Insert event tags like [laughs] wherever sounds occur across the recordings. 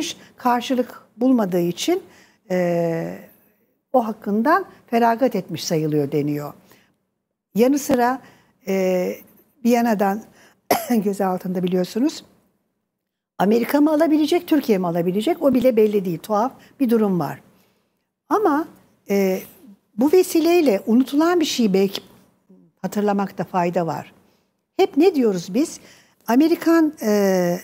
verilmiş. Karşılık bulmadığı için e, o hakkından feragat etmiş sayılıyor deniyor. Yanı sıra e, Viyana'dan [coughs] gözaltında biliyorsunuz Amerika mı alabilecek, Türkiye mi alabilecek o bile belli değil. Tuhaf bir durum var. Ama e, bu vesileyle unutulan bir şeyi belki hatırlamakta fayda var. Hep ne diyoruz biz? Amerikan e,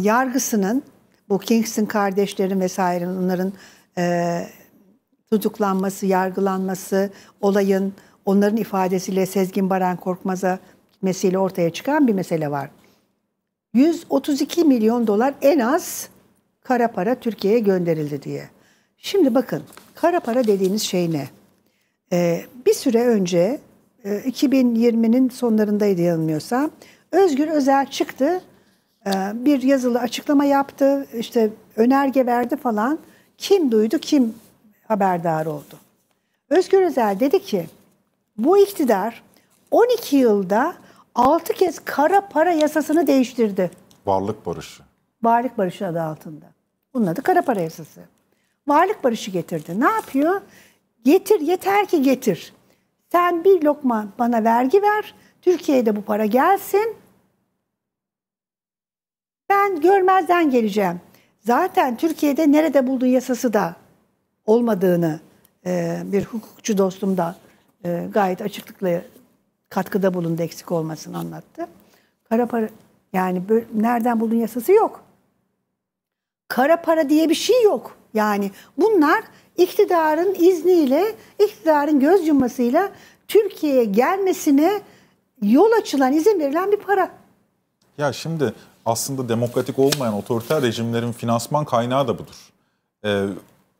yargısının bu Kingston kardeşlerin vesaire onların e, tutuklanması, yargılanması, olayın onların ifadesiyle Sezgin Baran Korkmaz'a gitmesiyle ortaya çıkan bir mesele var. 132 milyon dolar en az kara para Türkiye'ye gönderildi diye. Şimdi bakın kara para dediğiniz şey ne? Ee, bir süre önce 2020'nin e, sonlarındaydı yanılmıyorsam Özgür Özel çıktı ee, bir yazılı açıklama yaptı, işte önerge verdi falan. Kim duydu, kim haberdar oldu? Özgür Özel dedi ki, bu iktidar 12 yılda 6 kez kara para yasasını değiştirdi. Varlık barışı. Varlık barışı adı altında. Bunun adı kara para yasası. Varlık barışı getirdi. Ne yapıyor? Getir, yeter ki getir. Sen bir lokma bana vergi ver, Türkiye'de bu para gelsin, ben görmezden geleceğim. Zaten Türkiye'de nerede buldun yasası da olmadığını e, bir hukukçu dostum da e, gayet açıklıkla katkıda bulundu eksik olmasın anlattı. Kara para yani böyle, nereden buldun yasası yok. Kara para diye bir şey yok. Yani bunlar iktidarın izniyle, iktidarın göz yummasıyla Türkiye'ye gelmesine yol açılan, izin verilen bir para. Ya şimdi aslında demokratik olmayan otoriter rejimlerin finansman kaynağı da budur. E,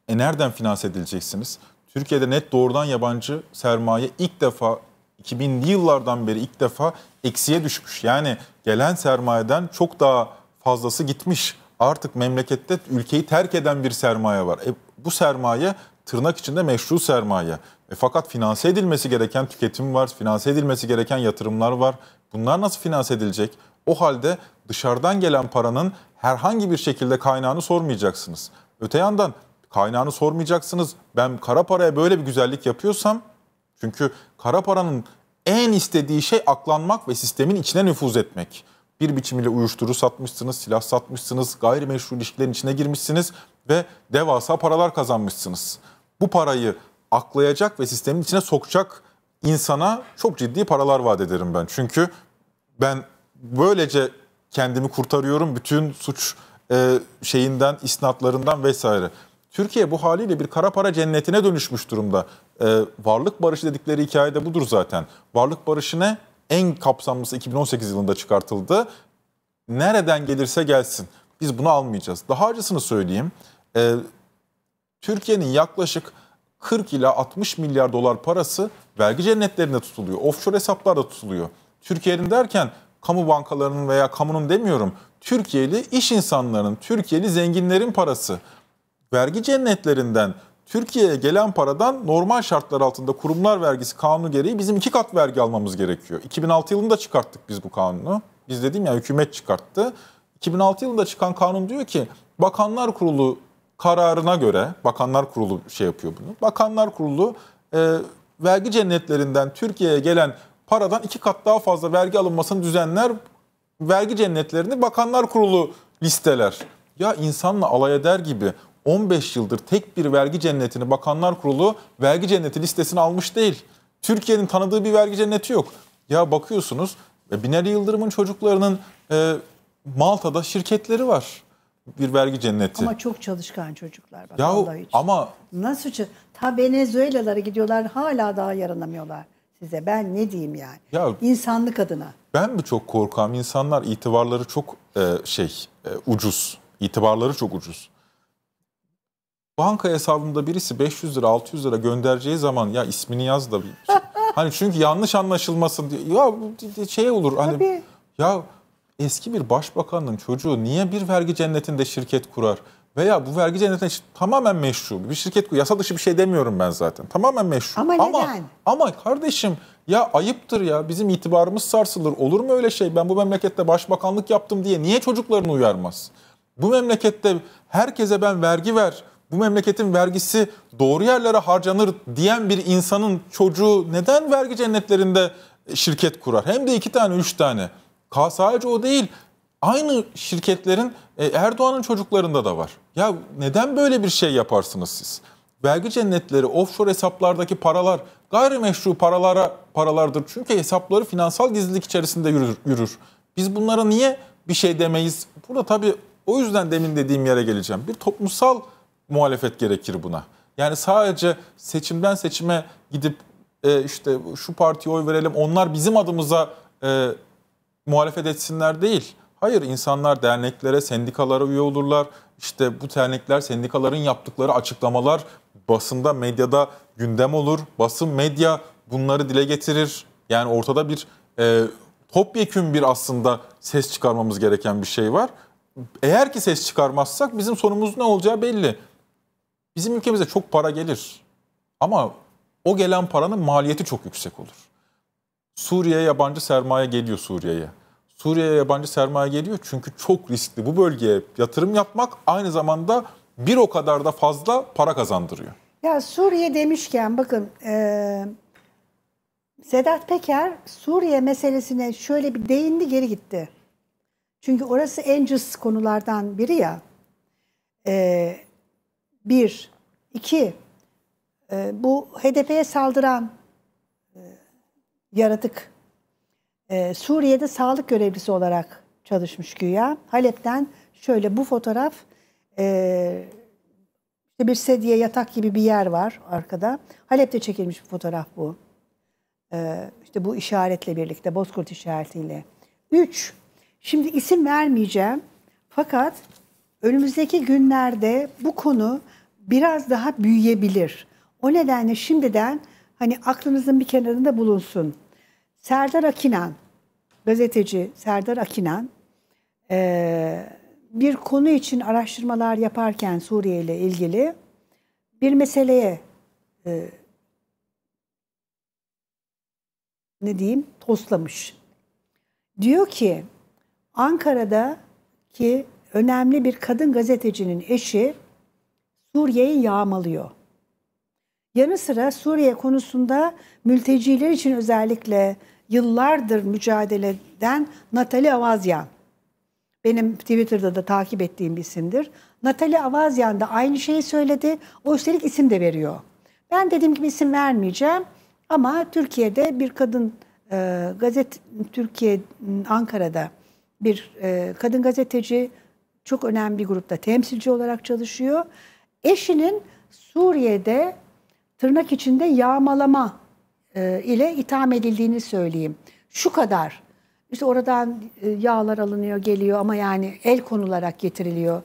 e nereden finanse edileceksiniz? Türkiye'de net doğrudan yabancı sermaye ilk defa 2000'li yıllardan beri ilk defa eksiye düşmüş. Yani gelen sermayeden çok daha fazlası gitmiş. Artık memlekette ülkeyi terk eden bir sermaye var. E, bu sermaye tırnak içinde meşru sermaye. E, fakat finanse edilmesi gereken tüketim var, finanse edilmesi gereken yatırımlar var. Bunlar nasıl finanse edilecek? O halde dışarıdan gelen paranın herhangi bir şekilde kaynağını sormayacaksınız. Öte yandan kaynağını sormayacaksınız. Ben kara paraya böyle bir güzellik yapıyorsam çünkü kara paranın en istediği şey aklanmak ve sistemin içine nüfuz etmek. Bir biçimiyle uyuşturucu satmışsınız, silah satmışsınız, gayrimeşru ilişkilerin içine girmişsiniz ve devasa paralar kazanmışsınız. Bu parayı aklayacak ve sistemin içine sokacak insana çok ciddi paralar vaat ederim ben. Çünkü ben böylece kendimi kurtarıyorum bütün suç e, şeyinden, isnatlarından vesaire. Türkiye bu haliyle bir kara para cennetine dönüşmüş durumda. E, varlık barışı dedikleri hikayede budur zaten. Varlık barışı ne? En kapsamlısı 2018 yılında çıkartıldı. Nereden gelirse gelsin. Biz bunu almayacağız. Daha acısını söyleyeyim. E, Türkiye'nin yaklaşık 40 ila 60 milyar dolar parası vergi cennetlerinde tutuluyor. Offshore hesaplarda tutuluyor. Türkiye'nin derken kamu bankalarının veya kamunun demiyorum. Türkiye'li iş insanlarının, Türkiye'li zenginlerin parası. Vergi cennetlerinden Türkiye'ye gelen paradan normal şartlar altında kurumlar vergisi kanunu gereği bizim iki kat vergi almamız gerekiyor. 2006 yılında çıkarttık biz bu kanunu. Biz dediğim ya hükümet çıkarttı. 2006 yılında çıkan kanun diyor ki Bakanlar Kurulu kararına göre, Bakanlar Kurulu şey yapıyor bunu. Bakanlar Kurulu e, vergi cennetlerinden Türkiye'ye gelen paradan iki kat daha fazla vergi alınmasını düzenler vergi cennetlerini bakanlar kurulu listeler. Ya insanla alay eder gibi 15 yıldır tek bir vergi cennetini bakanlar kurulu vergi cenneti listesini almış değil. Türkiye'nin tanıdığı bir vergi cenneti yok. Ya bakıyorsunuz e, Binali Yıldırım'ın çocuklarının e, Malta'da şirketleri var bir vergi cenneti. Ama çok çalışkan çocuklar bak Ama nasıl ta Venezuela'lara gidiyorlar hala daha yaranamıyorlar bize. Ben ne diyeyim yani? Ya, İnsanlık adına. Ben mi çok korkam? İnsanlar itibarları çok e, şey e, ucuz. İtibarları çok ucuz. Banka hesabında birisi 500 lira 600 lira göndereceği zaman ya ismini yaz da bir şey. [laughs] hani çünkü yanlış anlaşılmasın diye. Ya şey olur hani Tabii. ya eski bir başbakanın çocuğu niye bir vergi cennetinde şirket kurar? Veya bu vergi cennetine tamamen meşru. Bir şirket yasa dışı bir şey demiyorum ben zaten. Tamamen meşru. Ama, ama neden? Ama kardeşim ya ayıptır ya bizim itibarımız sarsılır. Olur mu öyle şey? Ben bu memlekette başbakanlık yaptım diye niye çocuklarını uyarmaz? Bu memlekette herkese ben vergi ver. Bu memleketin vergisi doğru yerlere harcanır diyen bir insanın çocuğu neden vergi cennetlerinde şirket kurar? Hem de iki tane, üç tane. Sadece o değil. Aynı şirketlerin e, Erdoğan'ın çocuklarında da var. Ya neden böyle bir şey yaparsınız siz? Vergi cennetleri, offshore hesaplardaki paralar gayrimeşru paralara paralardır. Çünkü hesapları finansal gizlilik içerisinde yürür. yürür. Biz bunlara niye bir şey demeyiz? Burada tabii o yüzden demin dediğim yere geleceğim. Bir toplumsal muhalefet gerekir buna. Yani sadece seçimden seçime gidip e, işte şu partiye oy verelim onlar bizim adımıza e, muhalefet etsinler değil. Hayır insanlar derneklere, sendikalara üye olurlar. İşte bu dernekler sendikaların yaptıkları açıklamalar basında, medyada gündem olur. Basın, medya bunları dile getirir. Yani ortada bir e, topyekün bir aslında ses çıkarmamız gereken bir şey var. Eğer ki ses çıkarmazsak bizim sonumuz ne olacağı belli. Bizim ülkemize çok para gelir. Ama o gelen paranın maliyeti çok yüksek olur. Suriye yabancı sermaye geliyor Suriye'ye. Suriye'ye yabancı sermaye geliyor çünkü çok riskli. Bu bölgeye yatırım yapmak aynı zamanda bir o kadar da fazla para kazandırıyor. Ya Suriye demişken bakın e, Sedat Peker Suriye meselesine şöyle bir değindi geri gitti. Çünkü orası en cız konulardan biri ya. E, bir, iki, e, bu HDP'ye saldıran e, yaratık e, Suriye'de sağlık görevlisi olarak çalışmış güya. Halep'ten şöyle bu fotoğraf e, bir sedye yatak gibi bir yer var arkada. Halep'te çekilmiş bir fotoğraf bu. E, işte bu işaretle birlikte Bozkurt işaretiyle. Üç, şimdi isim vermeyeceğim fakat önümüzdeki günlerde bu konu biraz daha büyüyebilir. O nedenle şimdiden hani aklınızın bir kenarında bulunsun. Serdar Akinan, gazeteci Serdar Akinan e, bir konu için araştırmalar yaparken Suriye ile ilgili bir meseleye e, ne diyeyim toslamış. Diyor ki Ankara'da ki önemli bir kadın gazetecinin eşi Suriye'yi yağmalıyor. Yanı sıra Suriye konusunda mülteciler için özellikle yıllardır mücadeleden Natalie Avazyan. Benim Twitter'da da takip ettiğim bir isimdir. Natalie Avazyan da aynı şeyi söyledi. O üstelik isim de veriyor. Ben dediğim gibi isim vermeyeceğim. Ama Türkiye'de bir kadın e, gazet Türkiye Ankara'da bir e, kadın gazeteci çok önemli bir grupta temsilci olarak çalışıyor. Eşinin Suriye'de tırnak içinde yağmalama e, ile itham edildiğini söyleyeyim. Şu kadar. İşte oradan e, yağlar alınıyor, geliyor ama yani el konularak getiriliyor.